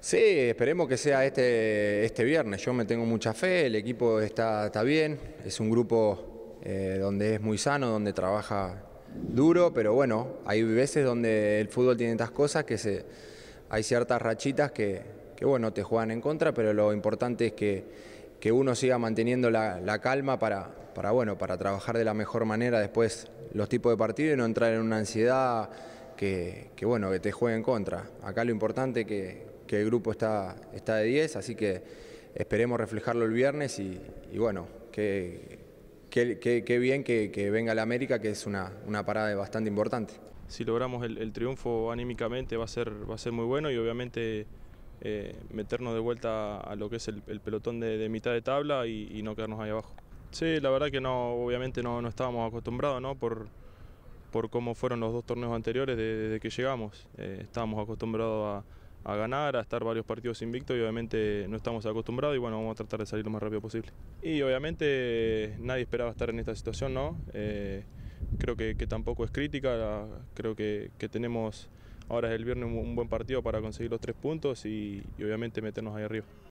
Sí, esperemos que sea este, este viernes. Yo me tengo mucha fe, el equipo está, está bien, es un grupo eh, donde es muy sano, donde trabaja duro, pero bueno, hay veces donde el fútbol tiene estas cosas que se, hay ciertas rachitas que, bueno, te juegan en contra, pero lo importante es que, uno siga manteniendo la, calma para, para, bueno, para trabajar de la mejor manera después los tipos de partido y no entrar en una ansiedad que, bueno, que te juegue en contra. Acá lo importante que que el grupo está, está de 10, así que esperemos reflejarlo el viernes y, bueno, qué bien que, venga la América, que es una, una parada bastante importante. Si logramos el, triunfo anímicamente va a, ser, va a ser muy bueno y obviamente eh, meternos de vuelta a lo que es el, pelotón de, mitad de tabla y, no quedarnos ahí abajo. Sí, la verdad que no, obviamente no, estábamos acostumbrados, ¿no? Por, por cómo fueron los dos torneos anteriores desde que llegamos. Eh, estábamos acostumbrados a, a ganar, a estar varios partidos invictos y obviamente no estamos acostumbrados y bueno, vamos a tratar de salir lo más rápido posible. Y obviamente nadie esperaba estar en esta situación, ¿no? Eh, creo que, tampoco es crítica, creo que, tenemos ahora es el viernes un, buen partido para conseguir los tres puntos y obviamente meternos ahí arriba.